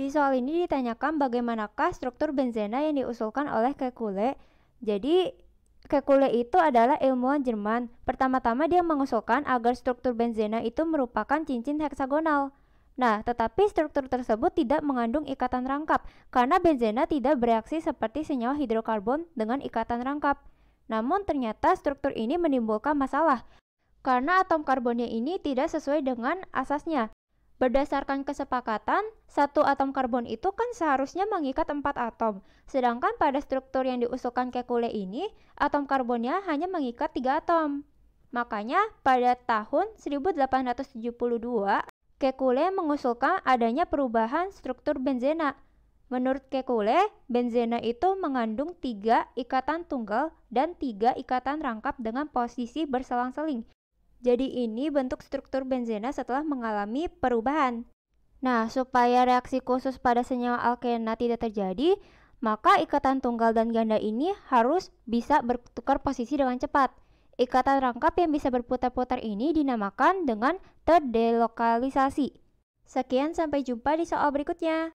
Di soal ini ditanyakan bagaimanakah struktur benzena yang diusulkan oleh Kekule. Jadi Kekule itu adalah ilmuwan Jerman. Pertama-tama dia mengusulkan agar struktur benzena itu merupakan cincin heksagonal. Nah, tetapi struktur tersebut tidak mengandung ikatan rangkap karena benzena tidak bereaksi seperti senyawa hidrokarbon dengan ikatan rangkap. Namun ternyata struktur ini menimbulkan masalah karena atom karbonnya ini tidak sesuai dengan asasnya. Berdasarkan kesepakatan, satu atom karbon itu kan seharusnya mengikat empat atom, sedangkan pada struktur yang diusulkan Kekule ini, atom karbonnya hanya mengikat tiga atom. Makanya, pada tahun 1872, Kekule mengusulkan adanya perubahan struktur benzena. Menurut Kekule, benzena itu mengandung tiga ikatan tunggal dan tiga ikatan rangkap dengan posisi berselang-seling, jadi ini bentuk struktur benzena setelah mengalami perubahan. Nah, supaya reaksi khusus pada senyawa alkena tidak terjadi, maka ikatan tunggal dan ganda ini harus bisa bertukar posisi dengan cepat. Ikatan rangkap yang bisa berputar-putar ini dinamakan dengan terdelokalisasi. Sekian sampai jumpa di soal berikutnya.